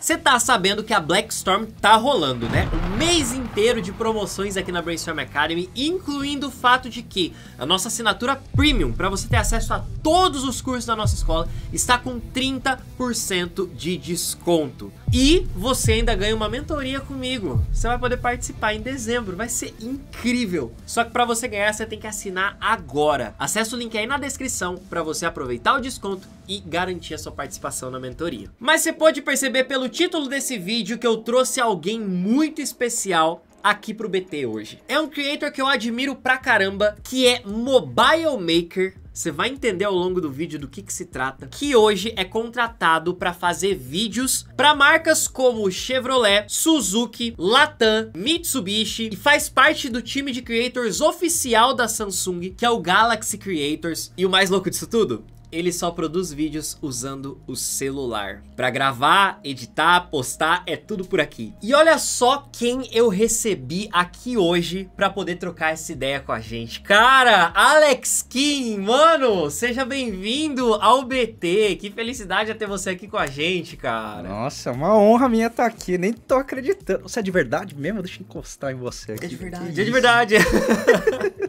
Você tá sabendo que a Black Storm tá rolando, né? Um mês inteiro de promoções aqui na Brainstorm Academy, incluindo o fato de que a nossa assinatura Premium, para você ter acesso a todos os cursos da nossa escola, está com 30% de desconto. E você ainda ganha uma mentoria comigo. Você vai poder participar em dezembro, vai ser incrível. Só que para você ganhar, você tem que assinar agora. Acesse o link aí na descrição para você aproveitar o desconto e garantir a sua participação na mentoria. Mas você pode perceber pelo título desse vídeo que eu trouxe alguém muito especial aqui pro BT hoje. É um creator que eu admiro pra caramba, que é Mobile Maker você vai entender ao longo do vídeo do que, que se trata, que hoje é contratado para fazer vídeos para marcas como Chevrolet, Suzuki, Latam, Mitsubishi e faz parte do time de creators oficial da Samsung, que é o Galaxy Creators. E o mais louco disso tudo ele só produz vídeos usando o celular. Para gravar, editar, postar, é tudo por aqui. E olha só quem eu recebi aqui hoje para poder trocar essa ideia com a gente. Cara, Alex Kim, mano, seja bem-vindo ao BT. Que felicidade é ter você aqui com a gente, cara. Nossa, é uma honra minha estar tá aqui. Nem tô acreditando. Você é de verdade mesmo? Deixa eu encostar em você aqui. É de verdade. É de verdade.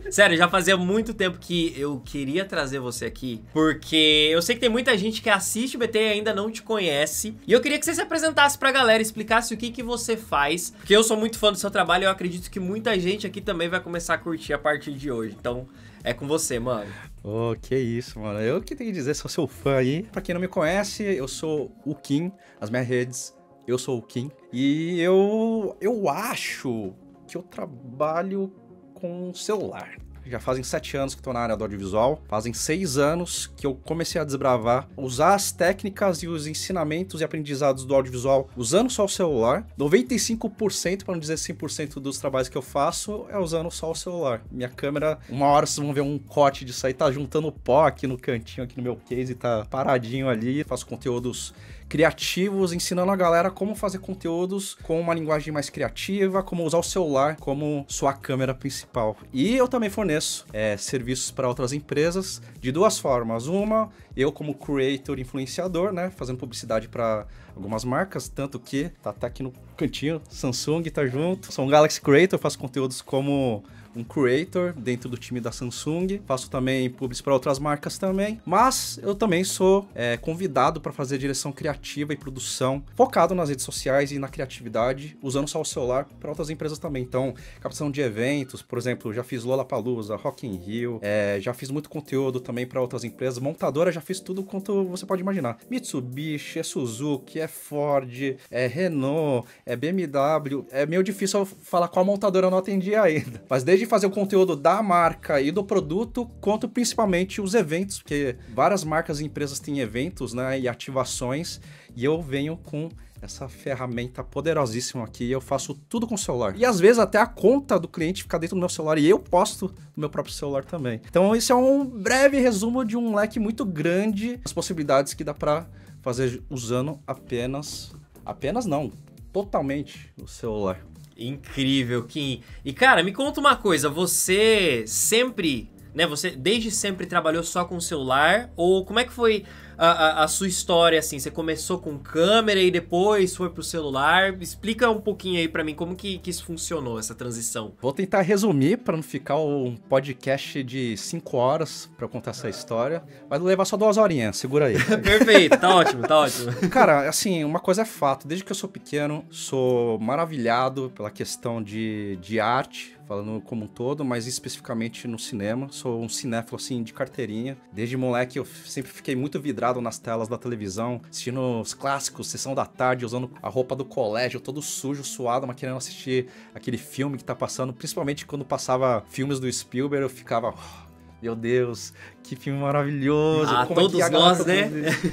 Sério, já fazia muito tempo que eu queria trazer você aqui, porque porque eu sei que tem muita gente que assiste o BT e ainda não te conhece. E eu queria que você se apresentasse pra galera, explicasse o que, que você faz, porque eu sou muito fã do seu trabalho e eu acredito que muita gente aqui também vai começar a curtir a partir de hoje. Então, é com você, mano. Oh, que isso, mano. Eu que tenho que dizer, sou seu fã aí. Pra quem não me conhece, eu sou o Kim, as minhas redes, eu sou o Kim. E eu, eu acho que eu trabalho com celular já fazem sete anos que estou na área do audiovisual, fazem seis anos que eu comecei a desbravar, usar as técnicas e os ensinamentos e aprendizados do audiovisual usando só o celular. 95%, para não dizer 100% dos trabalhos que eu faço, é usando só o celular. Minha câmera, uma hora vocês vão ver um corte disso aí, tá juntando pó aqui no cantinho, aqui no meu case, tá paradinho ali. Faço conteúdos criativos, ensinando a galera como fazer conteúdos com uma linguagem mais criativa, como usar o celular como sua câmera principal. E eu também forneço é, serviços para outras empresas de duas formas. Uma, eu, como creator influenciador, né? Fazendo publicidade para algumas marcas, tanto que tá até aqui no cantinho, Samsung tá junto. Sou um Galaxy Creator, faço conteúdos como um creator dentro do time da Samsung. Faço também pubs para outras marcas também. Mas eu também sou é, convidado para fazer direção criativa e produção focado nas redes sociais e na criatividade, usando só o celular para outras empresas também. Então, captação de eventos, por exemplo, já fiz Lollapalooza, Rock in Rio, é, já fiz muito conteúdo também para outras empresas. Montadora já fiz tudo quanto você pode imaginar. Mitsubishi, é Suzuki, é Ford, é Renault, é BMW. É meio difícil falar qual montadora eu não atendi ainda. Mas desde fazer o conteúdo da marca e do produto, quanto principalmente os eventos, porque várias marcas e empresas têm eventos, né, e ativações e eu venho com essa ferramenta poderosíssima aqui, eu faço tudo com o celular. E às vezes até a conta do cliente fica dentro do meu celular e eu posto no meu próprio celular também. Então esse é um breve resumo de um leque muito grande, as possibilidades que dá para fazer usando apenas, apenas não, totalmente o celular. Incrível, Kim. E cara, me conta uma coisa, você sempre né, você desde sempre trabalhou só com celular? Ou como é que foi a, a, a sua história, assim? Você começou com câmera e depois foi pro celular? Explica um pouquinho aí para mim como que, que isso funcionou, essa transição. Vou tentar resumir para não ficar um podcast de 5 horas para contar essa história. Mas levar só duas horinhas, segura aí. Perfeito, tá ótimo, tá ótimo. Cara, assim, uma coisa é fato. Desde que eu sou pequeno, sou maravilhado pela questão de, de arte, falando como um todo, mas especificamente no cinema. Sou um cinéfilo, assim, de carteirinha. Desde moleque eu sempre fiquei muito vidrado nas telas da televisão, assistindo os clássicos, sessão da tarde, usando a roupa do colégio, todo sujo, suado, mas querendo assistir aquele filme que tá passando. Principalmente quando passava filmes do Spielberg, eu ficava... Ah, meu Deus, que filme maravilhoso. Ah, é todos é nós, né?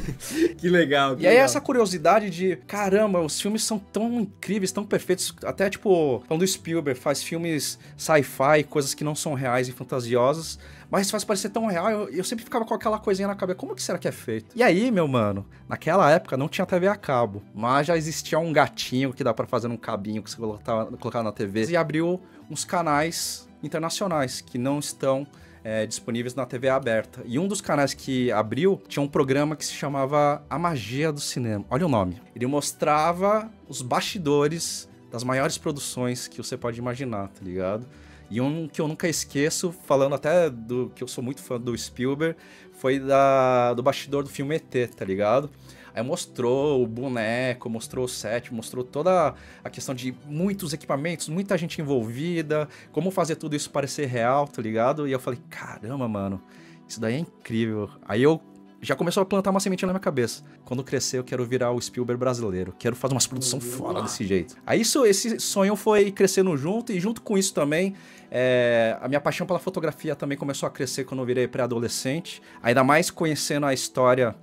que legal. Que e legal. aí essa curiosidade de, caramba, os filmes são tão incríveis, tão perfeitos. Até tipo, quando do Spielberg, faz filmes sci-fi, coisas que não são reais e fantasiosas, mas faz parecer tão real. Eu, eu, sempre ficava com aquela coisinha na cabeça, como que será que é feito? E aí, meu mano, naquela época não tinha TV a cabo, mas já existia um gatinho que dá para fazer um cabinho que você colocava, colocava na TV e abriu uns canais internacionais que não estão é, disponíveis na TV aberta. E um dos canais que abriu tinha um programa que se chamava A Magia do Cinema. Olha o nome. Ele mostrava os bastidores das maiores produções que você pode imaginar, tá ligado? E um que eu nunca esqueço, falando até do que eu sou muito fã do Spielberg, foi da, do bastidor do filme ET, tá ligado? Aí mostrou o boneco, mostrou o set, mostrou toda a questão de muitos equipamentos, muita gente envolvida, como fazer tudo isso parecer real, tá ligado? E eu falei, caramba, mano, isso daí é incrível. Aí eu já começou a plantar uma semente na minha cabeça. Quando crescer, eu quero virar o Spielberg brasileiro. Quero fazer umas produções uhum. fora desse jeito. Aí isso, esse sonho foi crescendo junto, e junto com isso também, é, a minha paixão pela fotografia também começou a crescer quando eu virei pré-adolescente. Ainda mais conhecendo a história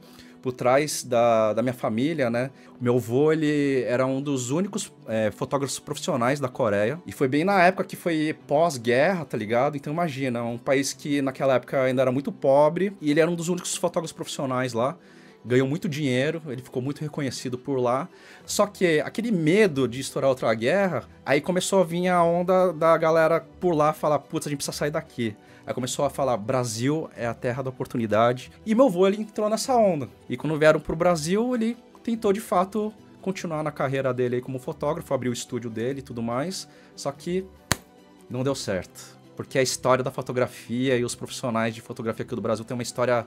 por trás da, da minha família, né? Meu avô, ele era um dos únicos é, fotógrafos profissionais da Coreia. E foi bem na época que foi pós-guerra, tá ligado? Então imagina, um país que naquela época ainda era muito pobre. E ele era um dos únicos fotógrafos profissionais lá ganhou muito dinheiro, ele ficou muito reconhecido por lá. Só que aquele medo de estourar outra guerra, aí começou a vir a onda da galera por lá falar: putz, a gente precisa sair daqui. Aí começou a falar: Brasil é a terra da oportunidade. E meu avô ele entrou nessa onda. E quando vieram pro Brasil, ele tentou de fato continuar na carreira dele como fotógrafo, abriu o estúdio dele e tudo mais. Só que não deu certo. Porque a história da fotografia e os profissionais de fotografia aqui do Brasil tem uma história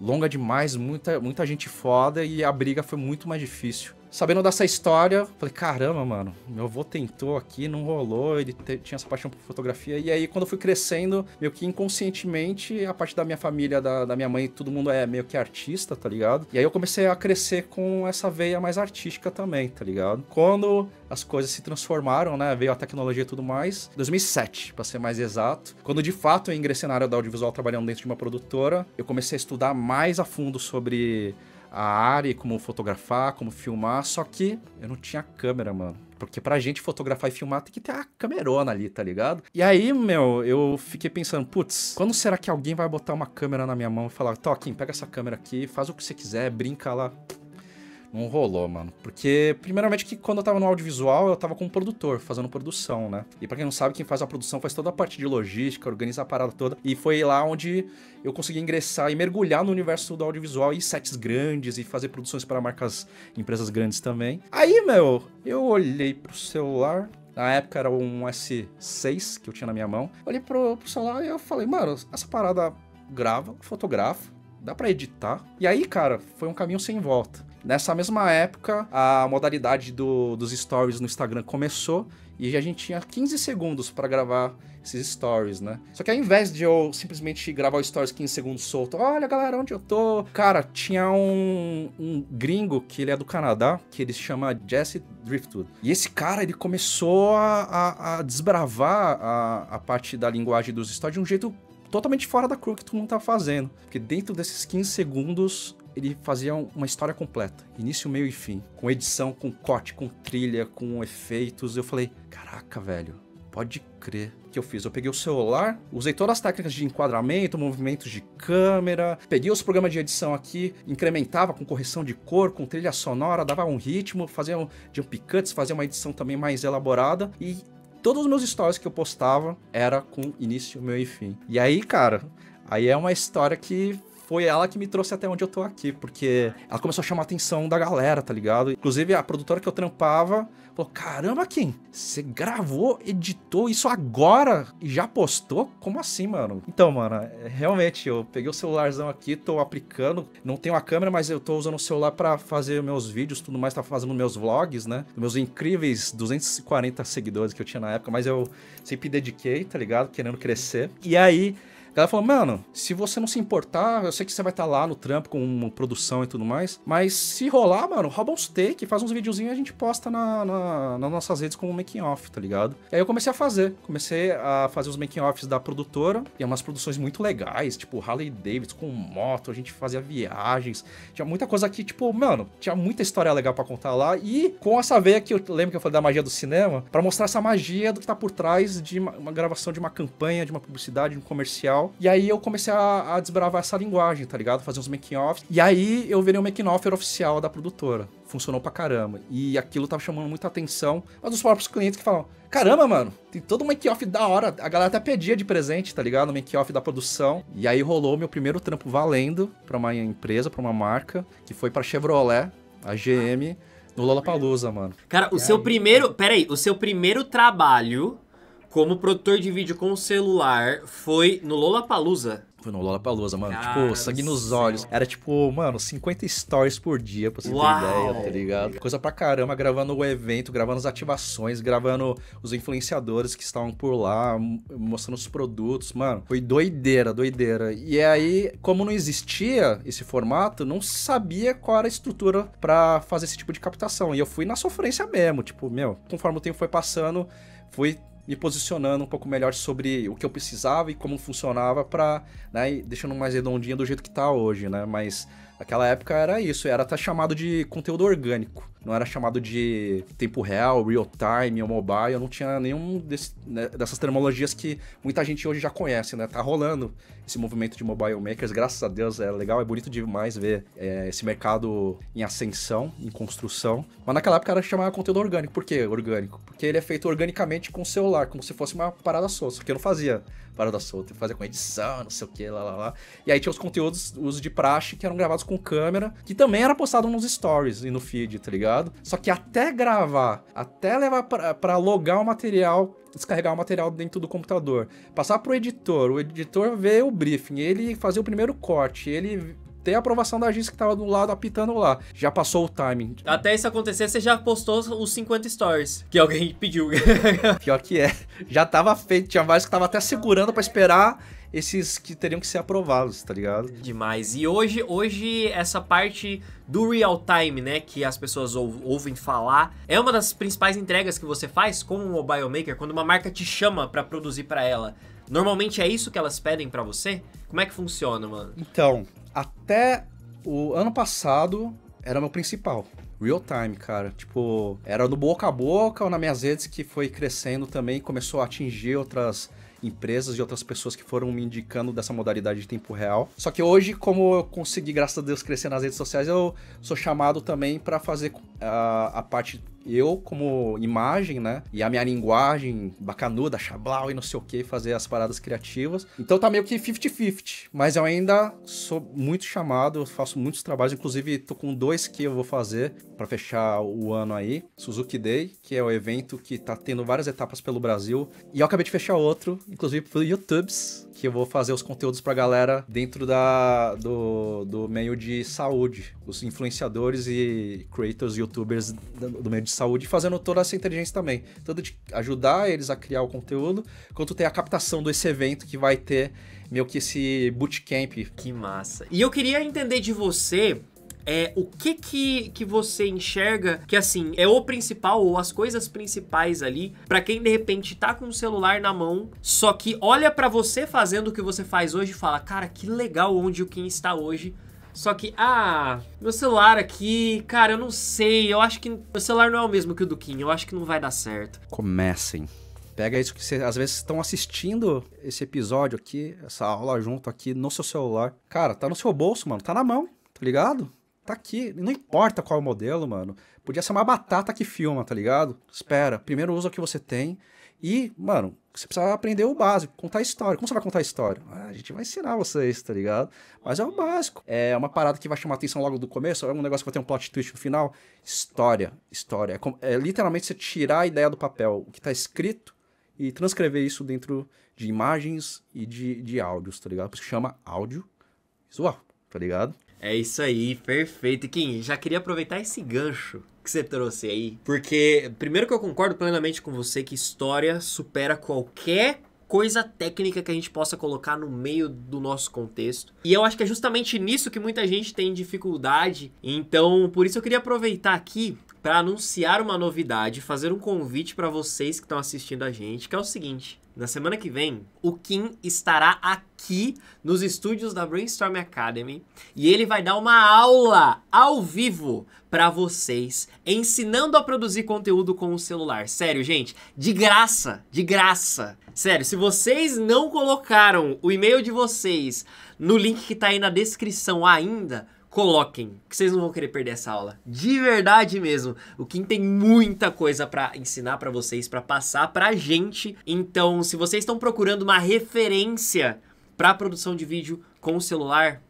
longa demais, muita, muita gente foda e a briga foi muito mais difícil sabendo dessa história, falei, caramba, mano, meu avô tentou aqui, não rolou, ele tinha essa paixão por fotografia. E aí, quando eu fui crescendo, meio que inconscientemente, a parte da minha família, da, da minha mãe, todo mundo é meio que artista, tá ligado? E aí eu comecei a crescer com essa veia mais artística também, tá ligado? Quando as coisas se transformaram, né? Veio a tecnologia e tudo mais. 2007, para ser mais exato. Quando de fato eu ingressei na área da audiovisual trabalhando dentro de uma produtora, eu comecei a estudar mais a fundo sobre a área, como fotografar, como filmar, só que eu não tinha câmera, mano. Porque pra gente fotografar e filmar tem que ter a camerona ali, tá ligado? E aí, meu, eu fiquei pensando, putz, quando será que alguém vai botar uma câmera na minha mão e falar, Toquinho, pega essa câmera aqui, faz o que você quiser, brinca lá. Não rolou, mano. Porque, primeiramente, que quando eu tava no audiovisual, eu tava com um produtor, fazendo produção, né? E pra quem não sabe, quem faz a produção faz toda a parte de logística, organiza a parada toda. E foi lá onde eu consegui ingressar e mergulhar no universo do audiovisual e sets grandes e fazer produções para marcas, empresas grandes também. Aí, meu, eu olhei pro celular, na época era um S6 que eu tinha na minha mão. Olhei pro, pro celular e eu falei, mano, essa parada grava, fotografa, dá para editar. E aí, cara, foi um caminho sem volta. Nessa mesma época, a modalidade do, dos stories no Instagram começou e a gente tinha 15 segundos para gravar esses stories, né? Só que ao invés de eu simplesmente gravar o stories 15 segundos solto, olha galera, onde eu tô? Cara, tinha um, um gringo que ele é do Canadá, que ele se chama Jesse Driftwood. E esse cara, ele começou a, a, a desbravar a, a parte da linguagem dos stories de um jeito totalmente fora da curva que todo mundo tá fazendo. Porque dentro desses 15 segundos, ele fazia uma história completa, início, meio e fim, com edição, com corte, com trilha, com efeitos. Eu falei, caraca, velho, pode crer que eu fiz. Eu peguei o celular, usei todas as técnicas de enquadramento, movimentos de câmera, peguei os programas de edição aqui, incrementava com correção de cor, com trilha sonora, dava um ritmo, fazia um jump cuts, fazia uma edição também mais elaborada e todos os meus stories que eu postava era com início, meio e fim. E aí, cara, aí é uma história que foi ela que me trouxe até onde eu tô aqui, porque ela começou a chamar a atenção da galera, tá ligado? Inclusive, a produtora que eu trampava falou: caramba, Kim, você gravou, editou isso agora e já postou? Como assim, mano? Então, mano, é, realmente, eu peguei o celularzão aqui, tô aplicando. Não tenho a câmera, mas eu tô usando o celular para fazer meus vídeos, tudo mais, tá fazendo meus vlogs, né? Meus incríveis 240 seguidores que eu tinha na época, mas eu sempre dediquei, tá ligado? Querendo crescer. E aí. Ela falou, mano, se você não se importar, eu sei que você vai estar tá lá no trampo com produção e tudo mais, mas se rolar, mano, rouba uns take, faz uns videozinhos e a gente posta na, na, nas nossas redes como making off, tá ligado? E aí eu comecei a fazer, comecei a fazer os making offs da produtora, e é umas produções muito legais, tipo Harley Davidson com moto, a gente fazia viagens, tinha muita coisa que, tipo, mano, tinha muita história legal para contar lá, e com essa veia que eu lembro que eu falei da magia do cinema, para mostrar essa magia do que tá por trás de uma, uma gravação de uma campanha, de uma publicidade, de um comercial, e aí eu comecei a, a desbravar essa linguagem, tá ligado? Fazer uns making-offs. E aí eu virei um making-offer oficial da produtora. Funcionou pra caramba. E aquilo tava chamando muita atenção. Mas os próprios clientes que falam, caramba, mano, tem todo um make-off da hora. A galera até pedia de presente, tá ligado? no make-off da produção. E aí rolou meu primeiro trampo valendo pra uma empresa, pra uma marca, que foi pra Chevrolet, a GM, no Lollapalooza, mano. Cara, o seu primeiro... Pera aí, o seu primeiro trabalho como produtor de vídeo com celular foi no Lollapalooza. Foi no Lollapalooza, mano. Cara tipo, sangue nos céu. olhos. Era tipo, mano, 50 stories por dia, pra você Uau. ter ideia, tá ligado? Coisa pra caramba, gravando o evento, gravando as ativações, gravando os influenciadores que estavam por lá, mostrando os produtos, mano. Foi doideira, doideira. E aí, como não existia esse formato, não sabia qual era a estrutura para fazer esse tipo de captação. E eu fui na sofrência mesmo, tipo, meu, conforme o tempo foi passando, fui me posicionando um pouco melhor sobre o que eu precisava e como funcionava para, né, deixando mais redondinha do jeito que está hoje, né? Mas Aquela época era isso, era até chamado de conteúdo orgânico. Não era chamado de tempo real, real time ou mobile, não tinha nenhum desse, né, dessas terminologias que muita gente hoje já conhece, né? Tá rolando esse movimento de mobile makers, graças a Deus é legal, é bonito demais ver é, esse mercado em ascensão, em construção. Mas naquela época era chamado conteúdo orgânico. Por quê orgânico? Porque ele é feito organicamente com o celular, como se fosse uma parada só, só que eu não fazia parada solta, fazer com edição, não sei o que, lá, lá, lá. E aí tinha os conteúdos, uso de praxe, que eram gravados com câmera, que também era postado nos stories e no feed, tá ligado? Só que até gravar, até levar pra, logar o material descarregar o material dentro do computador, passar pro editor, o editor vê o briefing, ele fazer o primeiro corte, ele ter a aprovação da agência que tava do lado apitando lá. Já passou o timing. Até isso acontecer, você já postou os 50 stories que alguém pediu. Pior que é. Já tava feito, tinha vários que tava até segurando para esperar esses que teriam que ser aprovados, tá ligado? Demais. E hoje, hoje essa parte do real time, né, que as pessoas ou, ouvem falar, é uma das principais entregas que você faz como um mobile maker quando uma marca te chama para produzir para ela. Normalmente é isso que elas pedem para você? Como é que funciona, mano? Então, até o ano passado era meu principal. Real time, cara. Tipo, era no boca a boca ou nas minhas redes que foi crescendo também, começou a atingir outras empresas e outras pessoas que foram me indicando dessa modalidade de tempo real. Só que hoje, como eu consegui, graças a Deus, crescer nas redes sociais, eu sou chamado também para fazer a, a parte eu como imagem, né? E a minha linguagem bacanuda, chablau e não sei o que, fazer as paradas criativas. Então tá meio que 50-50, mas eu ainda sou muito chamado, eu faço muitos trabalhos, inclusive tô com dois que eu vou fazer para fechar o ano aí, Suzuki Day, que é o evento que tá tendo várias etapas pelo Brasil, e eu acabei de fechar outro, inclusive pro YouTubes, que eu vou fazer os conteúdos pra galera dentro da do, do meio de saúde, os influenciadores e creators YouTube youtubers do meio de saúde, fazendo toda essa inteligência também. Tanto de ajudar eles a criar o conteúdo, quanto ter a captação desse evento que vai ter meio que esse bootcamp. Que massa. E eu queria entender de você é, o que, que que você enxerga que assim é o principal ou as coisas principais ali para quem de repente tá com o celular na mão, só que olha para você fazendo o que você faz hoje e fala: "Cara, que legal onde o quem está hoje". Só que, ah, meu celular aqui, cara, eu não sei. Eu acho que meu celular não é o mesmo que o do Kim. Eu acho que não vai dar certo. Comecem. Pega isso que vocês às vezes estão assistindo esse episódio aqui, essa aula junto aqui no seu celular. Cara, tá no seu bolso, mano. Tá na mão, tá ligado? Tá aqui. Não importa qual é o modelo, mano. Podia ser uma batata que filma, tá ligado? Espera. Primeiro usa o que você tem e, mano, você precisa aprender o básico, contar história. Como você vai contar história? Ah, a gente vai ensinar vocês, tá ligado? Mas é o básico. É uma parada que vai chamar atenção logo do começo, é um negócio que vai ter um plot twist no final. História, história. É, é literalmente você tirar a ideia do papel, o que tá escrito, e transcrever isso dentro de imagens e de, de áudios, tá ligado? Por isso que chama áudio visual, tá ligado? É isso aí, perfeito. E Kim, já queria aproveitar esse gancho que você trouxe aí. Porque, primeiro que eu concordo plenamente com você que história supera qualquer coisa técnica que a gente possa colocar no meio do nosso contexto. E eu acho que é justamente nisso que muita gente tem dificuldade. Então, por isso eu queria aproveitar aqui para anunciar uma novidade, fazer um convite para vocês que estão assistindo a gente, que é o seguinte: na semana que vem, o Kim estará aqui nos estúdios da Brainstorm Academy e ele vai dar uma aula ao vivo para vocês, ensinando a produzir conteúdo com o celular. Sério, gente, de graça, de graça. Sério, se vocês não colocaram o e-mail de vocês no link que tá aí na descrição ainda, coloquem, que vocês não vão querer perder essa aula. De verdade mesmo. O Kim tem muita coisa para ensinar para vocês, para passar para a gente. Então, se vocês estão procurando uma referência para produção de vídeo com o celular,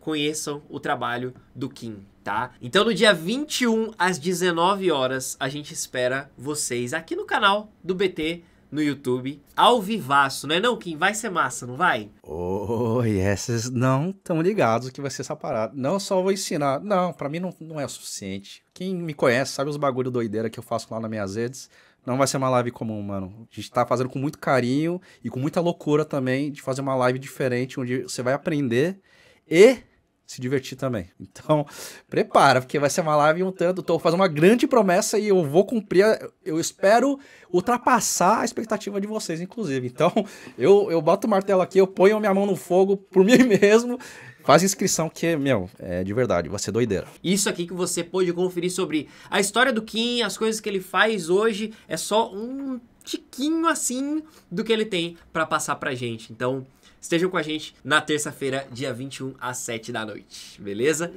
conheçam o trabalho do Kim, tá? Então no dia 21 às 19 horas a gente espera vocês aqui no canal do BT no YouTube, ao vivaço, não é não, Kim? Vai ser massa, não vai? Oi, oh, esses não estão ligados que vai ser essa parada. Não só vou ensinar, não, para mim não, não é o suficiente. Quem me conhece sabe os bagulho doideira que eu faço lá nas minhas redes. Não vai ser uma live comum, mano. A gente tá fazendo com muito carinho e com muita loucura também de fazer uma live diferente, onde você vai aprender e se divertir também. Então, prepara, porque vai ser uma live um tanto. Tô fazendo uma grande promessa e eu vou cumprir. Eu espero ultrapassar a expectativa de vocês, inclusive. Então, eu, eu boto o martelo aqui, eu ponho minha mão no fogo por mim mesmo. Faz inscrição que, meu, é de verdade, vai ser doideira. Isso aqui que você pôde conferir sobre a história do Kim, as coisas que ele faz hoje, é só um tiquinho assim do que ele tem para passar pra gente. Então, Estejam com a gente na terça-feira, dia 21, às 7 da noite, beleza?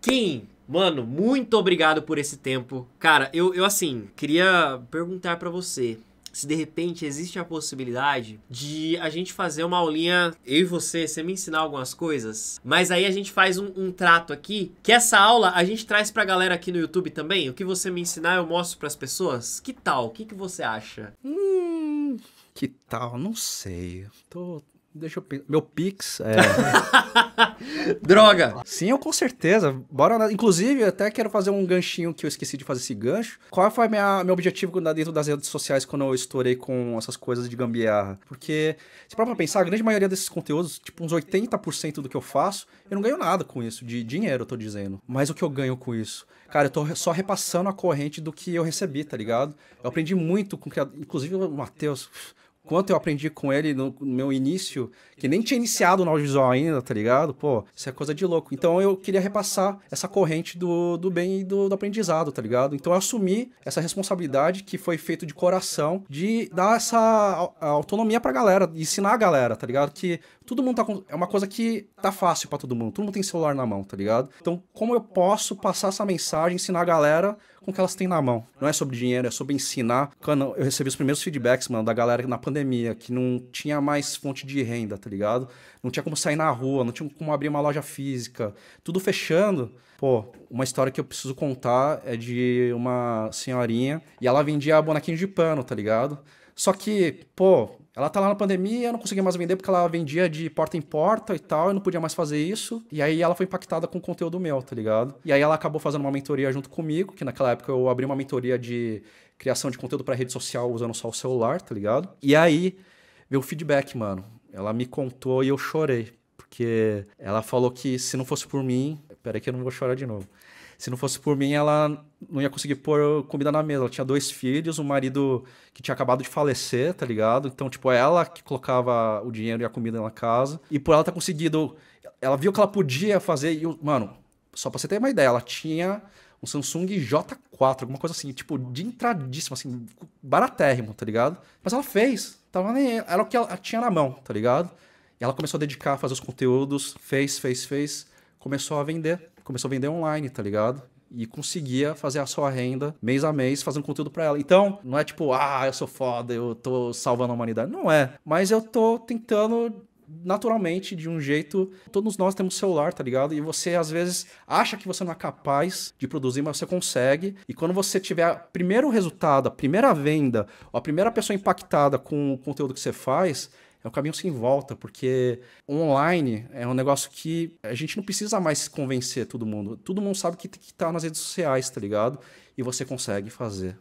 Kim, mano, muito obrigado por esse tempo. Cara, eu, eu assim, queria perguntar para você se de repente existe a possibilidade de a gente fazer uma aulinha, eu e você, você me ensinar algumas coisas, mas aí a gente faz um, um trato aqui, que essa aula a gente traz pra galera aqui no YouTube também, o que você me ensinar eu mostro pras pessoas, que tal? O que, que você acha? Hum, que tal? Não sei, tô, Deixa eu pensar. Meu Pix é. Droga! Sim, eu com certeza. Bora na... Inclusive, eu até quero fazer um ganchinho que eu esqueci de fazer esse gancho. Qual foi minha, meu objetivo dentro das redes sociais quando eu estourei com essas coisas de gambiarra? Porque, se para pra pensar, a grande maioria desses conteúdos, tipo uns 80% do que eu faço, eu não ganho nada com isso. De dinheiro, eu tô dizendo. Mas o que eu ganho com isso? Cara, eu tô só repassando a corrente do que eu recebi, tá ligado? Eu aprendi muito com. Inclusive, o Matheus quanto eu aprendi com ele no, meu início, que nem tinha iniciado no audiovisual ainda, tá ligado? Pô, isso é coisa de louco. Então eu queria repassar essa corrente do, do bem e do, do aprendizado, tá ligado? Então eu assumi essa responsabilidade que foi feito de coração, de dar essa autonomia pra galera, ensinar a galera, tá ligado? Que todo mundo tá com... É uma coisa que tá fácil para todo mundo, todo mundo tem celular na mão, tá ligado? Então como eu posso passar essa mensagem, ensinar a galera com o que elas têm na mão. Não é sobre dinheiro, é sobre ensinar. Quando eu recebi os primeiros feedbacks, mano, da galera na pandemia, que não tinha mais fonte de renda, tá ligado? Não tinha como sair na rua, não tinha como abrir uma loja física, tudo fechando. Pô, uma história que eu preciso contar é de uma senhorinha e ela vendia bonequinho de pano, tá ligado? Só que, pô, ela tá lá na pandemia, não conseguia mais vender porque ela vendia de porta em porta e tal, e não podia mais fazer isso. E aí ela foi impactada com o conteúdo meu, tá ligado? E aí ela acabou fazendo uma mentoria junto comigo, que naquela época eu abri uma mentoria de criação de conteúdo para rede social usando só o celular, tá ligado? E aí veio o feedback, mano. Ela me contou e eu chorei, porque ela falou que se não fosse por mim, peraí que eu não vou chorar de novo. Se não fosse por mim, ela não ia conseguir pôr comida na mesa. Ela tinha dois filhos, um marido que tinha acabado de falecer, tá ligado? Então, tipo, é ela que colocava o dinheiro e a comida na casa. E por ela ter conseguido. Ela viu que ela podia fazer. E, mano, só pra você ter uma ideia, ela tinha um Samsung J4, alguma coisa assim, tipo, de entradíssimo, assim, baratérrimo, tá ligado? Mas ela fez. Tava nem. Era o que ela tinha na mão, tá ligado? E ela começou a dedicar, a fazer os conteúdos, fez, fez, fez, começou a vender começou a vender online, tá ligado? e conseguia fazer a sua renda mês a mês fazendo conteúdo para ela. Então, não é tipo, ah, eu sou foda, eu tô salvando a humanidade. Não é. Mas eu tô tentando naturalmente, de um jeito. Todos nós temos celular, tá ligado? E você às vezes acha que você não é capaz de produzir, mas você consegue. E quando você tiver primeiro resultado, a primeira venda, a primeira pessoa impactada com o conteúdo que você faz, é um caminho sem volta, porque online é um negócio que a gente não precisa mais convencer todo mundo. Todo mundo sabe que tem que estar tá nas redes sociais, tá ligado? E você consegue fazer.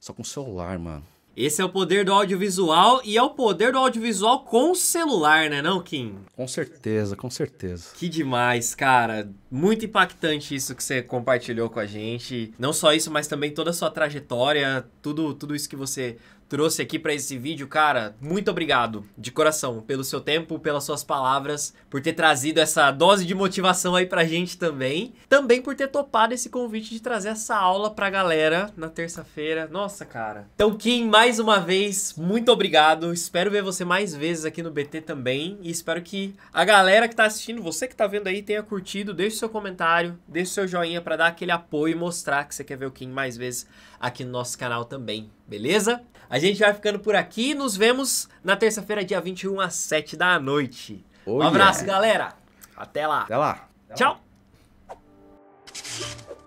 Só com o celular, mano. Esse é o poder do audiovisual e é o poder do audiovisual com o celular, né, não, Kim? Com certeza, com certeza. Que demais, cara. Muito impactante isso que você compartilhou com a gente. Não só isso, mas também toda a sua trajetória, tudo, tudo isso que você trouxe aqui para esse vídeo, cara, muito obrigado de coração pelo seu tempo, pelas suas palavras, por ter trazido essa dose de motivação aí pra gente também. Também por ter topado esse convite de trazer essa aula pra galera na terça-feira. Nossa, cara. Então, Kim, mais uma vez, muito obrigado. Espero ver você mais vezes aqui no BT também e espero que a galera que tá assistindo, você que tá vendo aí, tenha curtido, deixe seu comentário, deixe seu joinha para dar aquele apoio e mostrar que você quer ver o Kim mais vezes aqui no nosso canal também, beleza? A gente vai ficando por aqui. Nos vemos na terça-feira, dia 21, às 7 da noite. Oh, um abraço, yeah. galera. Até lá. Até lá. Até Tchau. Lá.